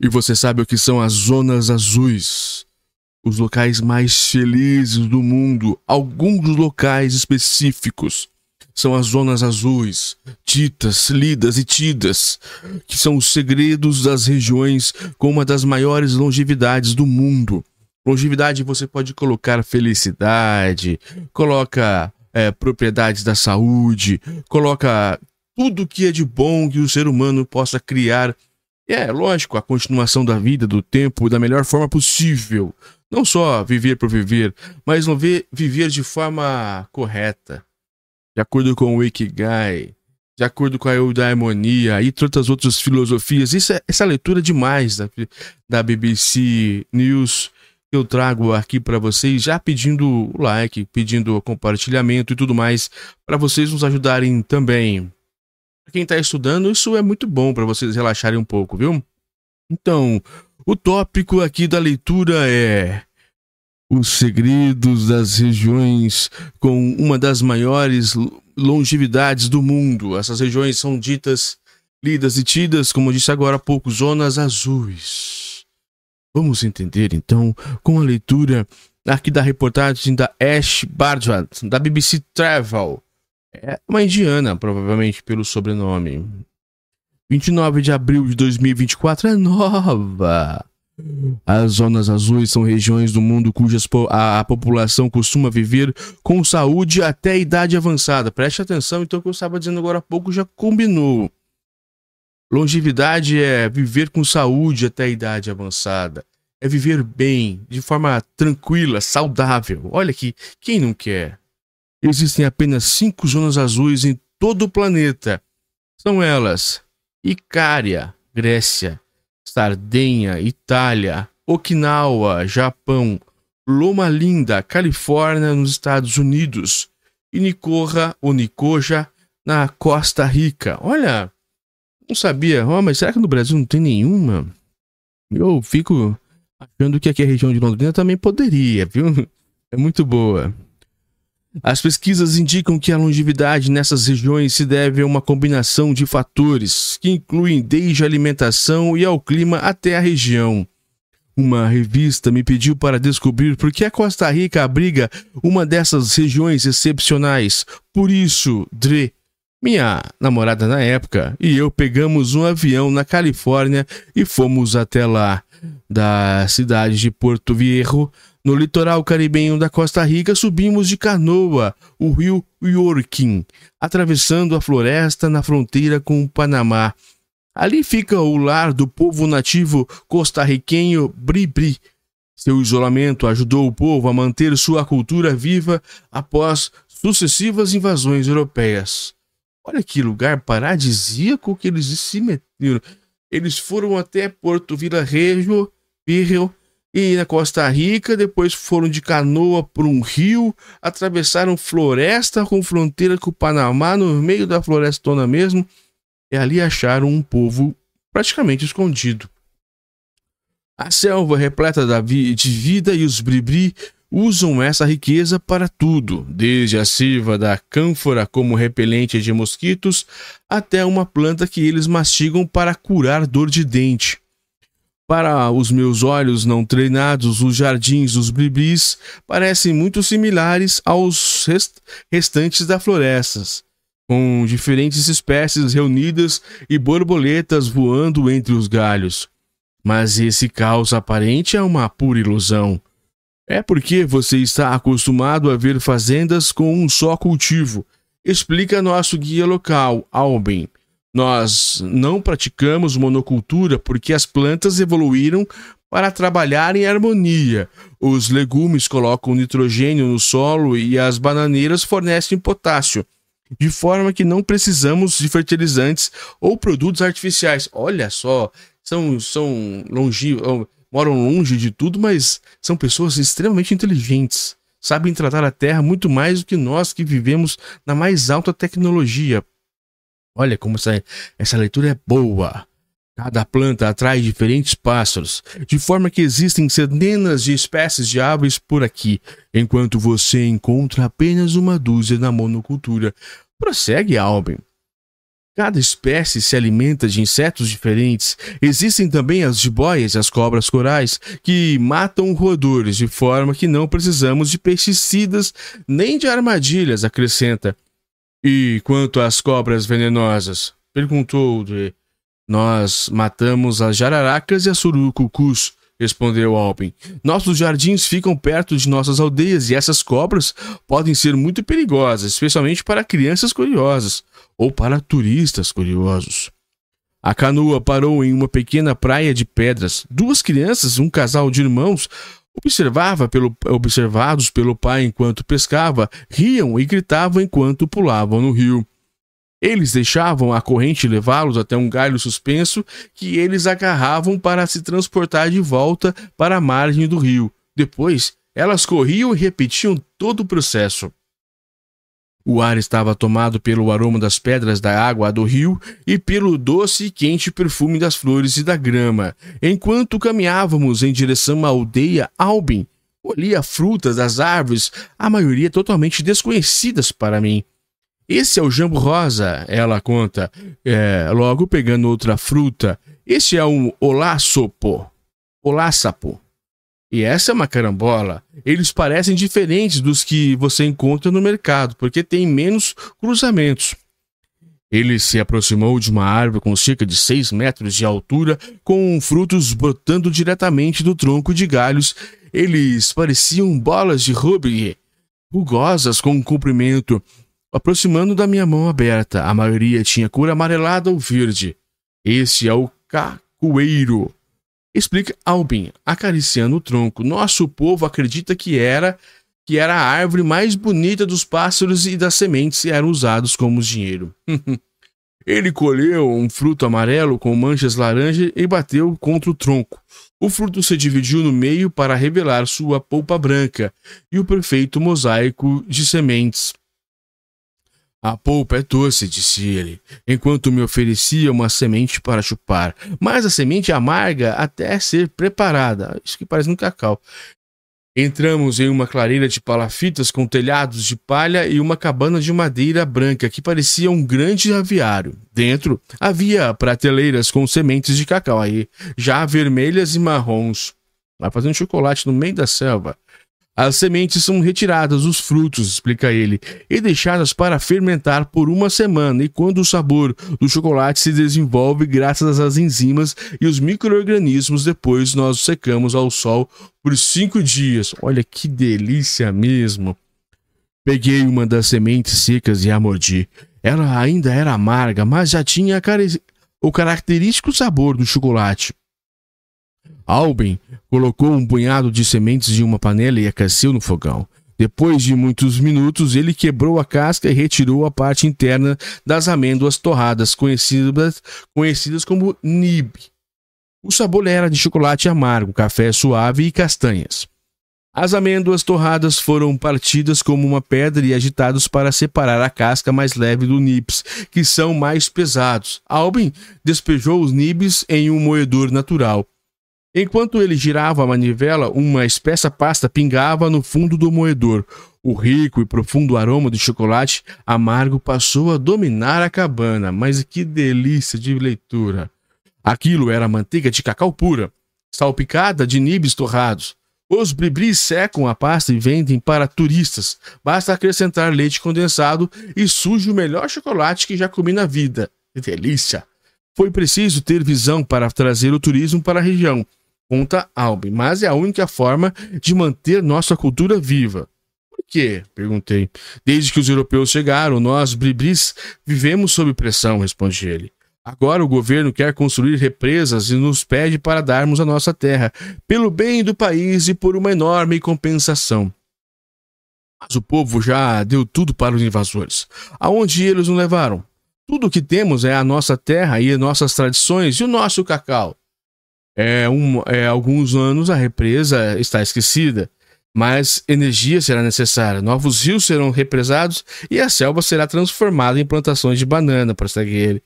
E você sabe o que são as zonas azuis? Os locais mais felizes do mundo, alguns locais específicos são as zonas azuis, ditas, lidas e tidas, que são os segredos das regiões com uma das maiores longevidades do mundo. Longevidade você pode colocar felicidade, coloca é, propriedades da saúde, coloca tudo que é de bom que o ser humano possa criar é, lógico, a continuação da vida, do tempo, da melhor forma possível. Não só viver por viver, mas não viver de forma correta. De acordo com o Ikigai, de acordo com a eudaimonia e tantas outras filosofias. Isso é, essa leitura é demais da, da BBC News que eu trago aqui para vocês, já pedindo o like, pedindo o compartilhamento e tudo mais, para vocês nos ajudarem também. Para quem está estudando, isso é muito bom para vocês relaxarem um pouco, viu? Então, o tópico aqui da leitura é os segredos das regiões com uma das maiores longevidades do mundo. Essas regiões são ditas, lidas e tidas, como eu disse agora há pouco, zonas azuis. Vamos entender então com a leitura aqui da reportagem da Ash Bardwat, da BBC Travel, é uma indiana, provavelmente pelo sobrenome. 29 de abril de 2024 é nova. As zonas azuis são regiões do mundo cuja a, população costuma viver com saúde até a idade avançada. Preste atenção, então, que eu estava dizendo agora há pouco já combinou. Longevidade é viver com saúde até a idade avançada. É viver bem, de forma tranquila, saudável. Olha aqui, quem não quer? existem apenas cinco zonas azuis em todo o planeta. São elas: Icária, Grécia, Sardenha, Itália, Okinawa, Japão, Loma Linda, Califórnia, nos Estados Unidos, e Nicorra ou Nicoja, na Costa Rica. Olha, não sabia, oh, mas será que no Brasil não tem nenhuma? Eu fico achando que aqui a região de Londrina também poderia, viu? É muito boa. As pesquisas indicam que a longevidade nessas regiões se deve a uma combinação de fatores, que incluem desde a alimentação e ao clima até a região. Uma revista me pediu para descobrir por que a Costa Rica abriga uma dessas regiões excepcionais. Por isso, Dre, minha namorada na época, e eu pegamos um avião na Califórnia e fomos até lá. Da cidade de Porto Viejo, no litoral caribenho da Costa Rica, subimos de canoa o rio Yorquim, atravessando a floresta na fronteira com o Panamá. Ali fica o lar do povo nativo costarriquenho Bribri. Seu isolamento ajudou o povo a manter sua cultura viva após sucessivas invasões europeias. Olha que lugar paradisíaco que eles se meteram. Eles foram até Porto Vila Rejo, Pirreo, e na Costa Rica, depois foram de canoa por um rio, atravessaram floresta com fronteira com o Panamá, no meio da florestona mesmo, e ali acharam um povo praticamente escondido. A selva repleta de vida e os bribri usam essa riqueza para tudo, desde a seiva da cânfora como repelente de mosquitos até uma planta que eles mastigam para curar dor de dente. Para os meus olhos não treinados, os jardins dos bliblis parecem muito similares aos rest restantes das florestas, com diferentes espécies reunidas e borboletas voando entre os galhos. Mas esse caos aparente é uma pura ilusão. É porque você está acostumado a ver fazendas com um só cultivo, explica nosso guia local, Alben. Nós não praticamos monocultura porque as plantas evoluíram para trabalhar em harmonia. Os legumes colocam nitrogênio no solo e as bananeiras fornecem potássio, de forma que não precisamos de fertilizantes ou produtos artificiais. Olha só, são, são longe, moram longe de tudo, mas são pessoas extremamente inteligentes. Sabem tratar a terra muito mais do que nós que vivemos na mais alta tecnologia. Olha como essa, essa leitura é boa. Cada planta atrai diferentes pássaros, de forma que existem centenas de espécies de aves por aqui, enquanto você encontra apenas uma dúzia na monocultura. Prossegue Albin. Cada espécie se alimenta de insetos diferentes. Existem também as jiboias e as cobras corais, que matam roedores, de forma que não precisamos de pesticidas nem de armadilhas, acrescenta. E quanto às cobras venenosas? Perguntou D. Nós matamos as jararacas e as surucucus, respondeu Alpin. Nossos jardins ficam perto de nossas aldeias e essas cobras podem ser muito perigosas, especialmente para crianças curiosas ou para turistas curiosos. A canoa parou em uma pequena praia de pedras. Duas crianças, um casal de irmãos, Observava pelo, observados pelo pai enquanto pescava, riam e gritavam enquanto pulavam no rio. Eles deixavam a corrente levá-los até um galho suspenso que eles agarravam para se transportar de volta para a margem do rio. Depois, elas corriam e repetiam todo o processo. O ar estava tomado pelo aroma das pedras da água do rio e pelo doce e quente perfume das flores e da grama. Enquanto caminhávamos em direção à aldeia Albin, colhia frutas das árvores, a maioria totalmente desconhecidas para mim. Esse é o jambo rosa, ela conta, é, logo pegando outra fruta. Esse é um Olá sapo. E essa é uma carambola. Eles parecem diferentes dos que você encontra no mercado, porque tem menos cruzamentos. Ele se aproximou de uma árvore com cerca de 6 metros de altura, com frutos brotando diretamente do tronco de galhos. Eles pareciam bolas de rugby, rugosas com um comprimento, aproximando da minha mão aberta. A maioria tinha cor amarelada ou verde. Este é o cacoeiro, Explica Albin, acariciando o tronco. Nosso povo acredita que era que era a árvore mais bonita dos pássaros e das sementes e eram usados como dinheiro. Ele colheu um fruto amarelo com manchas laranja e bateu contra o tronco. O fruto se dividiu no meio para revelar sua polpa branca e o perfeito mosaico de sementes. A polpa é doce, disse ele, enquanto me oferecia uma semente para chupar, mas a semente é amarga até ser preparada. Isso que parece um cacau. Entramos em uma clareira de palafitas com telhados de palha e uma cabana de madeira branca que parecia um grande aviário. Dentro havia prateleiras com sementes de cacau aí, já vermelhas e marrons. Vai fazendo chocolate no meio da selva. As sementes são retiradas dos frutos, explica ele, e deixadas para fermentar por uma semana. E quando o sabor do chocolate se desenvolve graças às enzimas e os micro-organismos, depois nós secamos ao sol por cinco dias. Olha que delícia mesmo! Peguei uma das sementes secas e a mordi. Ela ainda era amarga, mas já tinha o característico sabor do chocolate. Albin colocou um punhado de sementes em uma panela e aqueceu no fogão. Depois de muitos minutos, ele quebrou a casca e retirou a parte interna das amêndoas torradas, conhecidas, conhecidas como nib. O sabor era de chocolate amargo, café suave e castanhas. As amêndoas torradas foram partidas como uma pedra e agitadas para separar a casca mais leve do nibs, que são mais pesados. Albin despejou os nibs em um moedor natural Enquanto ele girava a manivela, uma espessa pasta pingava no fundo do moedor. O rico e profundo aroma de chocolate amargo passou a dominar a cabana, mas que delícia de leitura! Aquilo era manteiga de cacau pura, salpicada de nibs torrados. Os bribris secam a pasta e vendem para turistas. Basta acrescentar leite condensado e surge o melhor chocolate que já comi na vida. Que delícia! Foi preciso ter visão para trazer o turismo para a região conta Albin, mas é a única forma de manter nossa cultura viva. Por quê? Perguntei. Desde que os europeus chegaram, nós, bribris, vivemos sob pressão, responde ele. Agora o governo quer construir represas e nos pede para darmos a nossa terra, pelo bem do país e por uma enorme compensação. Mas o povo já deu tudo para os invasores. Aonde eles nos levaram? Tudo o que temos é a nossa terra e nossas tradições e o nosso cacau. É, um, é, alguns anos a represa está esquecida, mas energia será necessária, novos rios serão represados e a selva será transformada em plantações de banana, prossegue ele.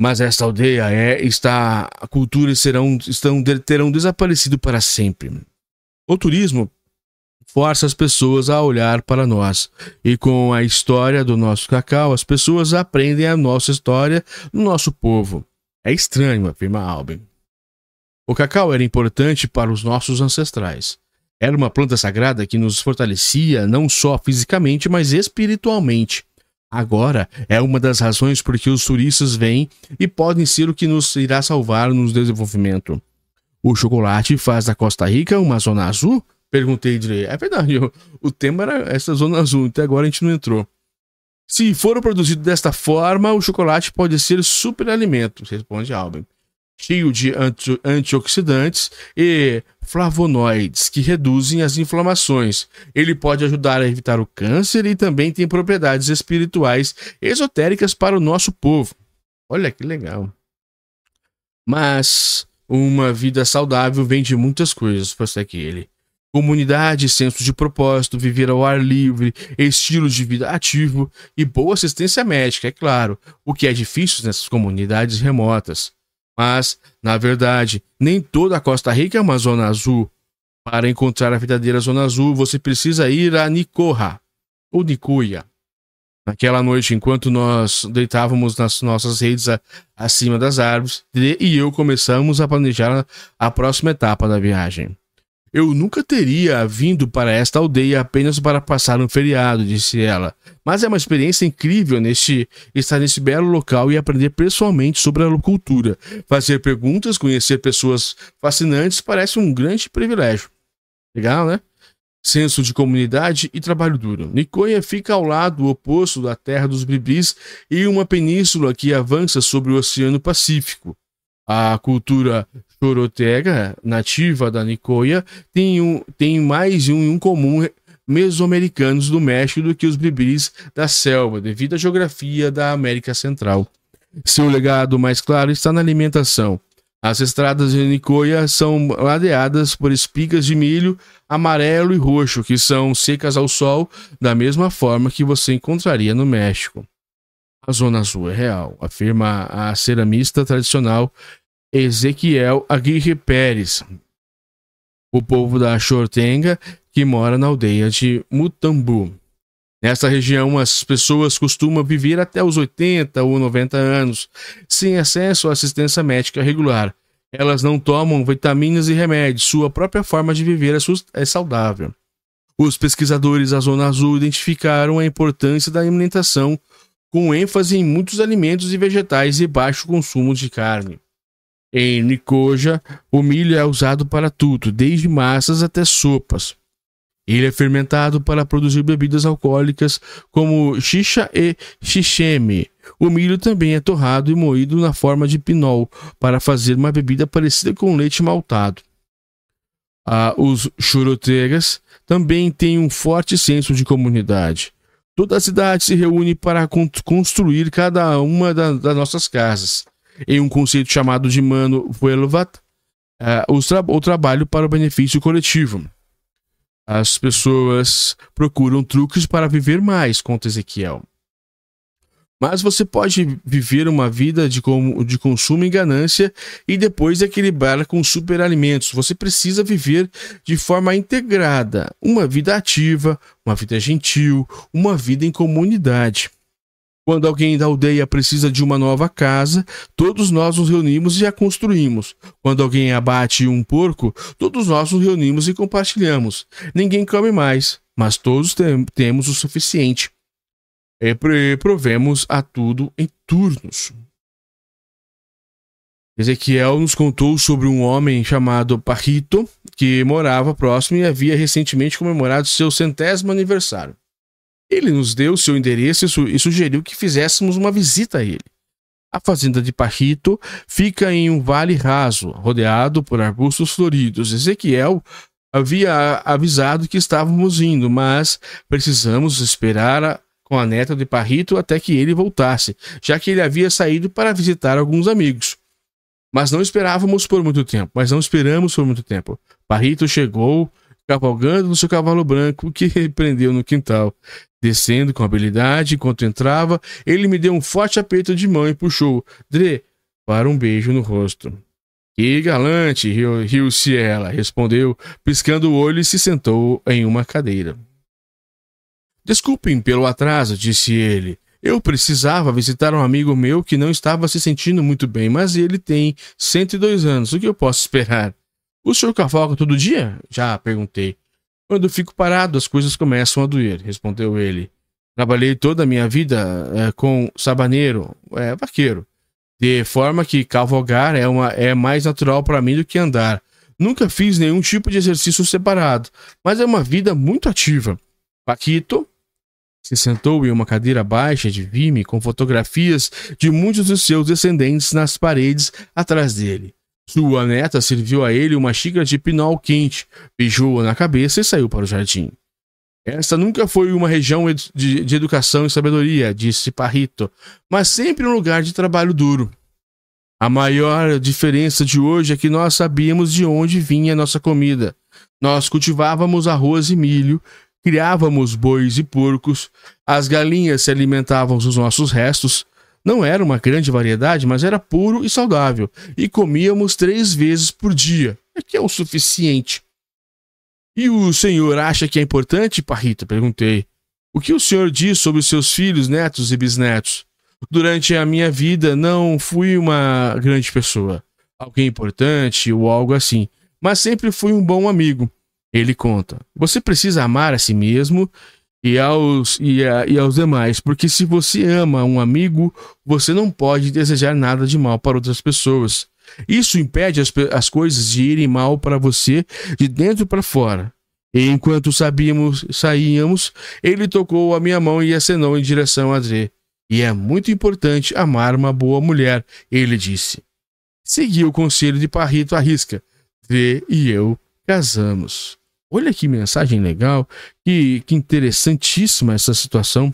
Mas esta aldeia é, está, culturas serão, estão, terão desaparecido para sempre. O turismo força as pessoas a olhar para nós. E com a história do nosso cacau, as pessoas aprendem a nossa história, no nosso povo. É estranho, afirma Albin. O cacau era importante para os nossos ancestrais. Era uma planta sagrada que nos fortalecia não só fisicamente, mas espiritualmente. Agora é uma das razões por que os turistas vêm e podem ser o que nos irá salvar no desenvolvimento. O chocolate faz da Costa Rica uma zona azul? Perguntei É verdade, o tema era essa zona azul, até agora a gente não entrou. Se for produzido desta forma, o chocolate pode ser superalimento, responde Albin cheio de anti antioxidantes e flavonoides que reduzem as inflamações. Ele pode ajudar a evitar o câncer e também tem propriedades espirituais esotéricas para o nosso povo. Olha que legal. Mas uma vida saudável vem de muitas coisas, é que ele: Comunidade, senso de propósito, viver ao ar livre, estilo de vida ativo e boa assistência médica, é claro, o que é difícil nessas comunidades remotas. Mas, na verdade, nem toda a Costa Rica é uma zona azul. Para encontrar a verdadeira zona azul, você precisa ir a Nicorra ou Nicuia. Naquela noite, enquanto nós deitávamos nas nossas redes a, acima das árvores, e eu começamos a planejar a próxima etapa da viagem. Eu nunca teria vindo para esta aldeia apenas para passar um feriado, disse ela. Mas é uma experiência incrível neste estar nesse belo local e aprender pessoalmente sobre a cultura. Fazer perguntas, conhecer pessoas fascinantes parece um grande privilégio. Legal, né? Senso de comunidade e trabalho duro. Nicoia fica ao lado oposto da terra dos bibis e uma península que avança sobre o Oceano Pacífico. A cultura chorotega, nativa da Nicoya, tem, um, tem mais um em comum mesoamericanos do México do que os bibis da selva, devido à geografia da América Central. Seu legado mais claro está na alimentação. As estradas de Nicoya são ladeadas por espigas de milho amarelo e roxo, que são secas ao sol, da mesma forma que você encontraria no México. A Zona Azul é real, afirma a ceramista tradicional Ezequiel Aguirre Pérez. O povo da Xortenga, que mora na aldeia de Mutambu. Nesta região, as pessoas costumam viver até os 80 ou 90 anos, sem acesso à assistência médica regular. Elas não tomam vitaminas e remédios, sua própria forma de viver é, é saudável. Os pesquisadores da Zona Azul identificaram a importância da alimentação com ênfase em muitos alimentos e vegetais e baixo consumo de carne. Em Nicoja, o milho é usado para tudo, desde massas até sopas. Ele é fermentado para produzir bebidas alcoólicas como xixa e xixeme. O milho também é torrado e moído na forma de pinol para fazer uma bebida parecida com leite maltado. Ah, os churotegas também têm um forte senso de comunidade. Toda a cidade se reúne para construir cada uma das nossas casas. Em um conceito chamado de Mano Vuelvat, eh, o trabalho para o benefício coletivo. As pessoas procuram truques para viver mais, conta Ezequiel mas você pode viver uma vida de, com, de consumo e ganância e depois equilibrar com superalimentos. Você precisa viver de forma integrada, uma vida ativa, uma vida gentil, uma vida em comunidade. Quando alguém da aldeia precisa de uma nova casa, todos nós nos reunimos e a construímos. Quando alguém abate um porco, todos nós nos reunimos e compartilhamos. Ninguém come mais, mas todos tem, temos o suficiente. É, é, provemos a tudo em turnos. Ezequiel nos contou sobre um homem chamado Parrito, que morava próximo e havia recentemente comemorado seu centésimo aniversário. Ele nos deu seu endereço e sugeriu que fizéssemos uma visita a ele. A fazenda de Parrito fica em um vale raso, rodeado por arbustos floridos. Ezequiel havia avisado que estávamos indo, mas precisamos esperar com a neta de Parrito até que ele voltasse, já que ele havia saído para visitar alguns amigos. Mas não esperávamos por muito tempo, mas não esperamos por muito tempo. Parrito chegou cavalgando no seu cavalo branco que prendeu no quintal. Descendo com habilidade, enquanto entrava, ele me deu um forte aperto de mão e puxou Dre para um beijo no rosto. Que galante, riu-se ela, respondeu, piscando o olho e se sentou em uma cadeira. Desculpem pelo atraso, disse ele. Eu precisava visitar um amigo meu que não estava se sentindo muito bem, mas ele tem 102 anos. O que eu posso esperar? O senhor cavalga todo dia? Já perguntei. Quando fico parado, as coisas começam a doer, respondeu ele. Trabalhei toda a minha vida é, com sabaneiro, é, vaqueiro, de forma que cavalgar é, uma, é mais natural para mim do que andar. Nunca fiz nenhum tipo de exercício separado, mas é uma vida muito ativa. Paquito se sentou em uma cadeira baixa de vime com fotografias de muitos dos seus descendentes nas paredes atrás dele. Sua neta serviu a ele uma xícara de pinol quente, beijou-a na cabeça e saiu para o jardim. Esta nunca foi uma região de, de educação e sabedoria, disse Parrito, mas sempre um lugar de trabalho duro. A maior diferença de hoje é que nós sabíamos de onde vinha nossa comida. Nós cultivávamos arroz e milho criávamos bois e porcos, as galinhas se alimentavam dos nossos restos. Não era uma grande variedade, mas era puro e saudável, e comíamos três vezes por dia, é que é o suficiente. E o senhor acha que é importante, Parrita? perguntei. O que o senhor diz sobre os seus filhos, netos e bisnetos? Durante a minha vida não fui uma grande pessoa, alguém importante ou algo assim, mas sempre fui um bom amigo ele conta: Você precisa amar a si mesmo e aos, e, a, e aos demais, porque se você ama um amigo, você não pode desejar nada de mal para outras pessoas. Isso impede as, as coisas de irem mal para você de dentro para fora. E enquanto sabíamos, saíamos, ele tocou a minha mão e acenou em direção a Dre. E é muito importante amar uma boa mulher, ele disse. Segui o conselho de Parrito à risca. Dre e eu casamos. Olha que mensagem legal, que, que interessantíssima essa situação,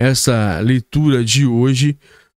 essa leitura de hoje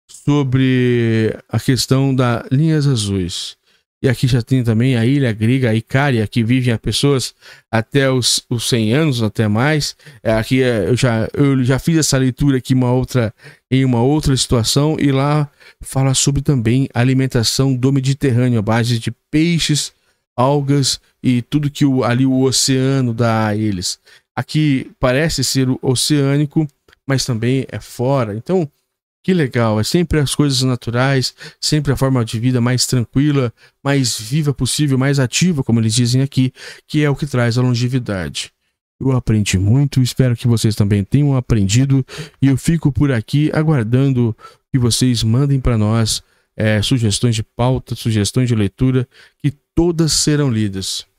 sobre a questão das linhas azuis. E aqui já tem também a ilha grega a Icária, que vivem as pessoas até os, os 100 anos, até mais. É, aqui é, eu já, eu já fiz essa leitura aqui uma outra, em uma outra situação, e lá fala sobre também alimentação do Mediterrâneo, à base de peixes algas e tudo que o, ali o oceano dá a eles. Aqui parece ser oceânico, mas também é fora. Então, que legal, é sempre as coisas naturais, sempre a forma de vida mais tranquila, mais viva possível, mais ativa, como eles dizem aqui, que é o que traz a longevidade. Eu aprendi muito, espero que vocês também tenham aprendido e eu fico por aqui aguardando que vocês mandem para nós é, sugestões de pauta, sugestões de leitura, que todas serão lidas.